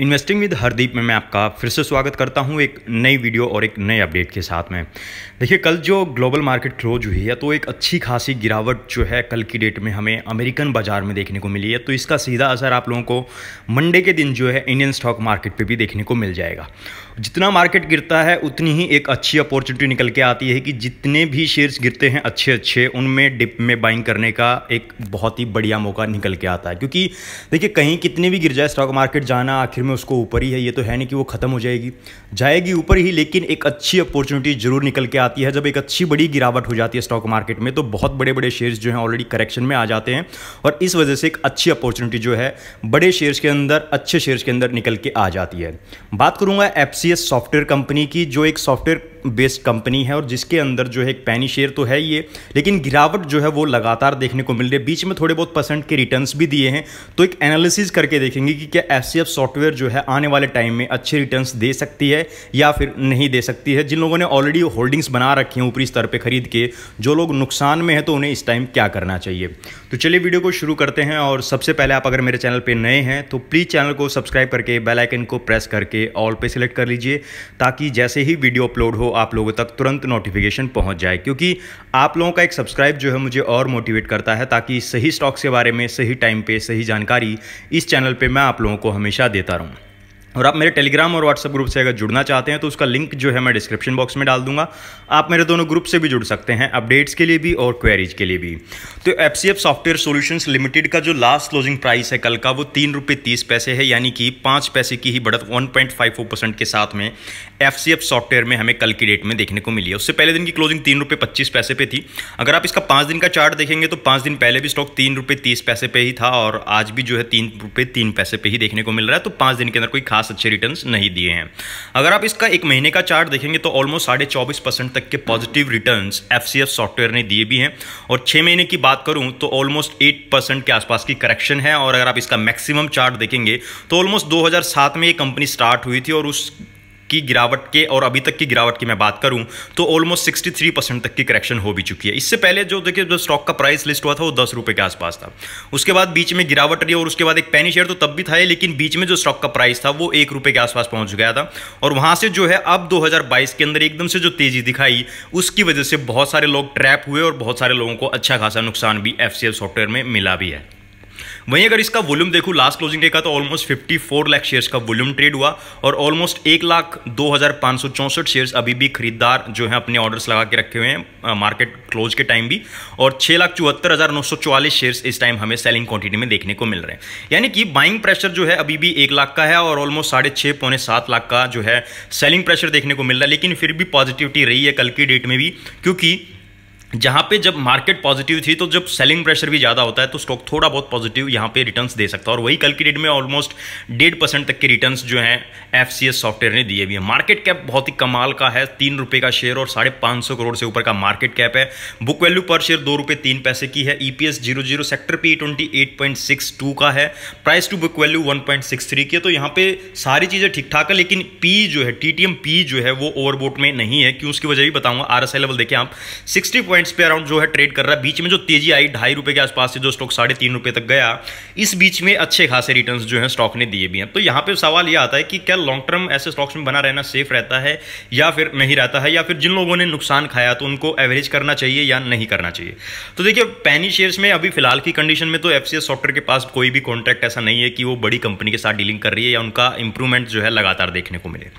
investing with Hardeep में मैं आपका फिर से स्वागत करता हूं एक नई वीडियो और एक नए अपडेट के साथ में देखिए कल जो ग्लोबल मार्केट क्लोज हुई है तो एक अच्छी खासी गिरावट जो है कल की डेट में हमें अमेरिकन बाजार में देखने को मिली है तो इसका सीधा असर आप लोगों को मंडे के दिन जो है इंडियन स्टॉक मार्केट पर भी देखने को मिल जाएगा जितना मार्केट गिरता है उतनी ही एक अच्छी अपॉर्चुनिटी निकल के आती है कि जितने भी शेयर्स गिरते हैं अच्छे अच्छे उनमें डिप में बाइंग करने का एक बहुत ही बढ़िया मौका निकल के आता है क्योंकि देखिए कहीं कितने भी गिर जाए स्टॉक मार्केट जाना आखिर में उसको ऊपर ही है ये तो है नहीं कि वो ख़त्म हो जाएगी जाएगी ऊपर ही लेकिन एक अच्छी अपॉर्चुनिटी जरूर निकल के आती है जब एक अच्छी बड़ी गिरावट हो जाती है स्टॉक मार्केट में तो बहुत बड़े बड़े शेयर्स जो हैं ऑलरेडी करेक्शन में आ जाते हैं और इस वजह से एक अच्छी अपॉर्चुनिटी जो है बड़े शेयर्स के अंदर अच्छे शेयर्स के अंदर निकल के आ जाती है बात करूँगा एफ सॉफ्टवेयर कंपनी की जो एक सॉफ्टवेयर बेस्ड कंपनी है और जिसके अंदर जो है एक पैनी शेयर तो है ये लेकिन गिरावट जो है वो लगातार देखने को मिल रही है बीच में थोड़े बहुत परसेंट के रिटर्न भी दिए हैं तो एक एनालिसिस करके देखेंगे कि क्या एफ सॉफ्टवेयर जो है आने वाले टाइम में अच्छे रिटर्न दे सकती है या फिर नहीं दे सकती है जिन लोगों ने ऑलरेडी होल्डिंग्स बना रखी हैं ऊपरी स्तर पर खरीद के जो लोग नुकसान में है तो उन्हें इस टाइम क्या करना चाहिए तो चलिए वीडियो को शुरू करते हैं और सबसे पहले आप अगर मेरे चैनल पर नए हैं तो प्लीज़ चैनल को सब्सक्राइब करके बेलाइकन को प्रेस करके ऑल पे सिलेक्ट कर लीजिए ताकि जैसे ही वीडियो अपलोड हो आप लोगों तक तुरंत नोटिफिकेशन पहुंच जाए क्योंकि आप लोगों का एक सब्सक्राइब जो है मुझे और मोटिवेट करता है ताकि सही स्टॉक्स के बारे में सही टाइम पे सही जानकारी इस चैनल पे मैं आप लोगों को हमेशा देता रहूँ और आप मेरे टेलीग्राम और व्हाट्सएप ग्रुप से अगर जुड़ना चाहते हैं तो उसका लिंक जो है मैं डिस्क्रिप्शन बॉक्स में डाल दूंगा आप मेरे दोनों ग्रुप से भी जुड़ सकते हैं अपडेट्स के लिए भी और क्वेरीज के लिए भी तो F C F software solution limited का जो लास्ट क्लोजिंग प्राइस है कल का वो तीन रुपये तीस पैसे है यानी कि पाँच पैसे की ही बढ़त one point five four percent के साथ में एफ सॉफ्टवेयर में हमें कल की डेट में देखने को मिली है उससे पहले दिन की क्लोजिंग तीन रुपये पच्चीस पैसे पे थी अगर आप इसका पाँच दिन का चार्ट देखेंगे तो पाँच दिन पहले भी स्टॉक तीन रुपये तीस पैसे पे ही था और आज भी जो है तीन रुपये तीन पैसे पे ही देखने को मिल रहा है तो पाँच दिन के अंदर कोई खास खास अच्छे रिटर्न नहीं दिए हैं अगर आप इसका एक महीने का चार्ट देखेंगे तो ऑलमोस्ट साढ़े चौबीस परसेंट तक के पॉजिटिव रिटर्न एफ सॉफ्टवेयर ने दिए भी हैं और छह महीने की बात करूं तो ऑलमोस्ट एट परसेंट के आसपास की करेक्शन है और अगर आप इसका मैक्सिमम चार्ट देखेंगे तो ऑलमोस्ट 2007 में ये कंपनी स्टार्ट हुई थी और उस की गिरावट के और अभी तक की गिरावट की मैं बात करूं तो ऑलमोस्ट सिक्सटी थ्री परसेंट तक की करेक्शन हो भी चुकी है इससे पहले जो देखिए जो स्टॉक का प्राइस लिस्ट हुआ था वो दस रुपये के आसपास था उसके बाद बीच में गिरावट रही और उसके बाद एक पैनी शेयर तो तब भी था लेकिन बीच में जो स्टॉक का प्राइस था वो एक रुपये के आसपास पहुंच गया था और वहां से जो है अब दो के अंदर एकदम से जो तेजी दिखाई उसकी वजह से बहुत सारे लोग ट्रैप हुए और बहुत सारे लोगों को अच्छा खासा नुकसान भी एफ सॉफ्टवेयर में मिला भी है वहीं अगर इसका वॉल्यूम देखूँ लास्ट क्लोजिंग डे का तो almost fifty four lakh shares का वॉल्यूम ट्रेड हुआ और ऑलमोस्ट एक लाख दो हज़ार पाँच सौ चौसठ शेयर्स अभी भी खरीदार जो हैं अपने ऑर्डर्स लगा के रखे हुए हैं मार्केट क्लोज के टाइम भी और छः लाख चौहत्तर हज़ार नौ सौ चौवालीस शेयर्स इस टाइम हमें सेलिंग क्वांटिटी में देखने को मिल रहे हैं यानी कि बाइंग प्रेशर जो है अभी भी एक लाख का है और ऑलमोस्ट साढ़े छः पौने सात लाख का जो है सेलिंग प्रेशर देखने को मिल रहा है लेकिन फिर भी पॉजिटिविटी रही है कल की डेट में भी क्योंकि जहाँ पे जब मार्केट पॉजिटिव थी तो जब सेलिंग प्रेशर भी ज़्यादा होता है तो स्टॉक थोड़ा बहुत पॉजिटिव यहाँ पे रिटर्न्स दे सकता है और वही कल की डेट में ऑलमोस्ट डेढ़ परसेंट तक के रिटर्न्स जो हैं एफ सॉफ्टवेयर ने दिए भी हैं मार्केट कैप बहुत ही कमाल का है तीन रुपये का शेयर और साढ़े पाँच सौ करोड़ से ऊपर का मार्केट कैप है बुक वैल्यू पर शेयर दो रुपये तीन पैसे की है E P S zero zero sector P twenty eight point six two का है price to book value one point six three की है तो यहाँ पे सारी चीज़ें ठीक ठाक है लेकिन पी जो है टी टी एम पी जो है वो ओवरबोट में नहीं है क्यों उसकी वजह भी बताऊँगा आर एस आई लेवल देखें आप सिक्सटी पॉइंट्स पे अराउंड जो है ट्रेड कर रहा है बीच में जो तेजी आई ढाई रुपए के आसपास से जो स्टॉक साढ़े तीन रुपए तक गया इस बीच में अच्छे खासे रिटर्न्स जो है स्टॉक ने दिए भी हैं तो यहाँ पे सवाल यह आता है कि क्या लॉन्ग टर्म ऐसे स्टॉक्स में बना रहना सेफ रहता है या फिर नहीं रहता है या फिर जिन लोगों ने नुकसान खाया तो उनको एवरेज करना चाहिए या नहीं करना चाहिए तो देखिए पैनी शेयर्स में अभी फिलहाल की कंडीशन में तो एफ सॉफ्टवेयर के पास कोई भी कॉन्ट्रैक्ट ऐसा नहीं है कि वो बड़ी कंपनी के साथ डीलिंग कर रही है या उनका इंप्रूवमेंट जो है लगातार देखने को मिले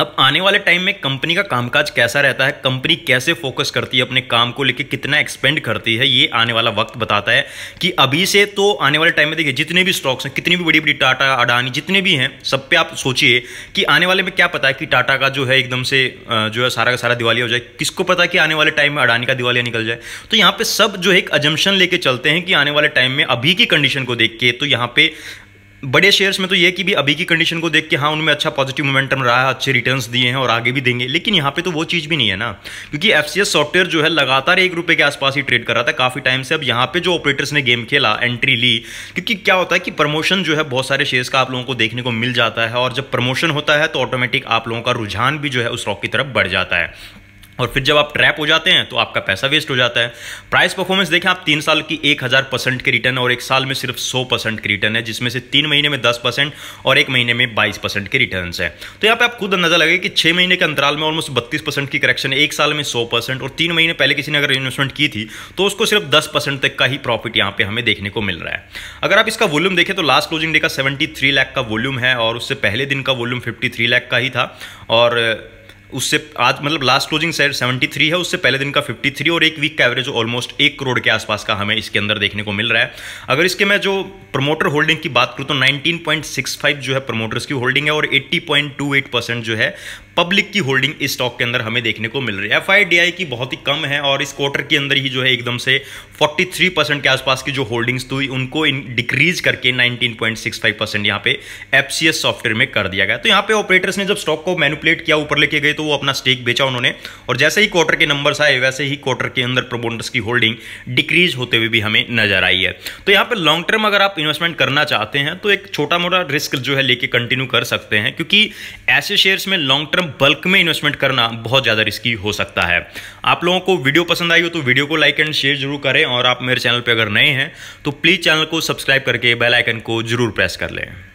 अब आने वाले टाइम में कंपनी का कामकाज कैसा रहता है कंपनी कैसे फोकस करती है अपने काम को लेके कितना एक्सपेंड करती है ये आने वाला वक्त बताता है कि अभी से तो आने वाले टाइम में देखिए जितने भी स्टॉक्स हैं कितनी भी बड़ी बड़ी टाटा अडानी जितने भी हैं सब पे आप सोचिए कि आने वाले में क्या पता है कि टाटा का जो है एकदम से जो है सारा का सारा दिवाली हो जाए किसको पता है कि आने वाले टाइम में अडानी का दिवालिया निकल जाए तो यहाँ पर सब जो है एक अजम्पन लेके चलते हैं कि आने वाले टाइम में अभी की कंडीशन को देख के तो यहाँ पर बड़े शेयर्स में तो ये कि भी अभी की कंडीशन को देख के हाँ उनमें अच्छा पॉजिटिव मोमेंटम रहा है अच्छे रिटर्न्स दिए हैं और आगे भी देंगे लेकिन यहाँ पे तो वो चीज़ भी नहीं है ना क्योंकि एफ सॉफ्टवेयर जो है लगातार एक रुपये के आसपास ही ट्रेड कर रहा था काफ़ी टाइम से अब यहाँ पे जो ऑपरेटर्स ने गेम खेला एंट्री ली क्योंकि क्या होता है कि प्रमोशन जो है बहुत सारे शेयर्स का आप लोगों को देखने को मिल जाता है और जब प्रमोशन होता है तो ऑटोमेटिक आप लोगों का रुझान भी जो है उस स्टॉक की तरफ बढ़ जाता है और फिर जब आप ट्रैप हो जाते हैं तो आपका पैसा वेस्ट हो जाता है प्राइस परफॉर्मेंस देखें आप तीन साल की एक हज़ार परसेंट की रिटर्न और एक साल में सिर्फ सौ परसेंट की रिटर्न है जिसमें से तीन महीने में दस परसेंट और एक महीने में बाईस परसेंट के रिटर्न है तो यहाँ पे आप खुद अंदाजा लगे कि छः महीने के अंतराल में ऑलमोस्ट बत्तीस परसेंट की करेक्शन एक साल में सौ परसेंट और तीन महीने पहले किसी ने अगर इन्वेस्टमेंट की थी तो उसको सिर्फ दस परसेंट तक का ही प्रॉफिट यहाँ पे हमें देखने को मिल रहा है अगर आप इसका वॉल्यूम देखें तो लास्ट क्लोजिंग डे का सेवेंटी थ्री का वॉल्यूम है और उससे पहले दिन का वॉल्यूम फिफ्टी थ्री का ही था और उससे आज मतलब लास्ट क्लोजिंग सेवेंटी थ्री है उससे पहले दिन का फिफ्टी थ्री और एक वीक का एवरेज ऑलमोस्ट एक करोड़ के आसपास का हमें इसके अंदर देखने को मिल रहा है अगर इसके मैं जो प्रमोटर होल्डिंग की बात करूँ तो नाइनटीन पॉइंट सिक्स फाइव जो है प्रमोटर्स की होल्डिंग है और एट परसेंट जो है पब्लिक की होल्डिंग इस स्टॉक के अंदर हमें देखने को मिल रही है एफ की बहुत ही कम है और इस क्वार्टर के अंदर ही जो है एकदम से 43 परसेंट के आसपास की जो होल्डिंग्स थी उनको डिक्रीज करके 19.65 परसेंट यहाँ पे एफसीएस सॉफ्टवेयर में कर दिया गया तो यहाँ पे ऑपरेटर्स ने जब स्टॉक को मैनुपुलेट किया ऊपर लेके गए तो वो अपना स्टेक बेचा उन्होंने और जैसे ही क्वार्टर के नंबर्स आए वैसे ही क्वार्टर के अंदर प्रोमोटर्स की होल्डिंग डिक्रीज होते हुए भी हमें नजर आई है तो यहाँ पर लॉन्ग टर्म अगर आप इन्वेस्टमेंट करना चाहते हैं तो एक छोटा मोटा रिस्क जो है लेके कंटिन्यू कर सकते हैं क्योंकि ऐसे शेयर्स में लॉन्ग टर्म बल्क में इन्वेस्टमेंट करना बहुत ज़्यादा रिस्की हो सकता है आप लोगों को वीडियो पसंद आई हो तो वीडियो को लाइक एंड शेयर जरूर करें और आप मेरे चैनल पर अगर नए हैं तो प्लीज़ चैनल को सब्सक्राइब करके बेलाइकन को जरूर प्रेस कर लें